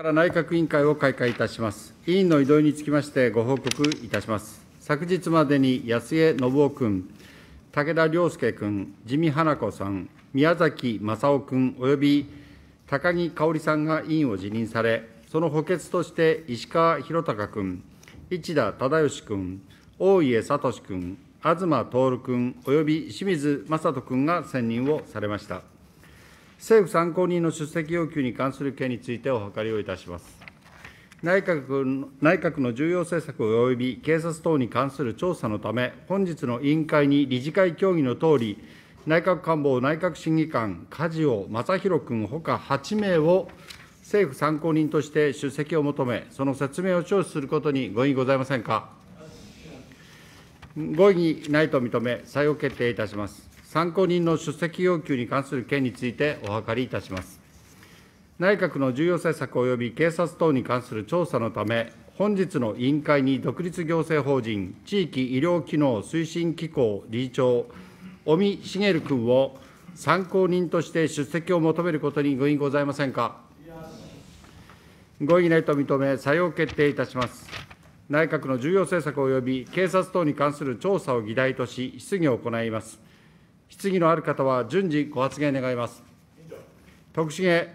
から内閣委員会を開会いたします。委員の異動につきましてご報告いたします。昨日までに安江信夫君、武田良介君、自見花子さん、宮崎正夫君及び高木香織さんが委員を辞任され、その補欠として石川博隆君、市田忠義君、大家聡君、東徹君、及び清水正人君が選任をされました。政府参考人の出席要求に関する件についてお諮りをいたします。内閣内閣の重要政策及び警察等に関する調査のため、本日の委員会に理事会協議のとおり、内閣官房内閣審議官、梶尾正弘君ほか8名を政府参考人として出席を求め、その説明を聴取することにご異議ございませんか。ご異議ないと認め、採用決定いたします。参考人の出席要求に関する件についてお諮りいたします。内閣の重要政策及び警察等に関する調査のため、本日の委員会に独立行政法人地域医療機能推進機構理事長、尾身茂君を参考人として出席を求めることにご異議ございませんか。ご異議ないと認め、採用決定いたします。内閣の重要政策及び警察等に関する調査を議題とし、質疑を行います。質疑のある方は順次ご発言願います。徳重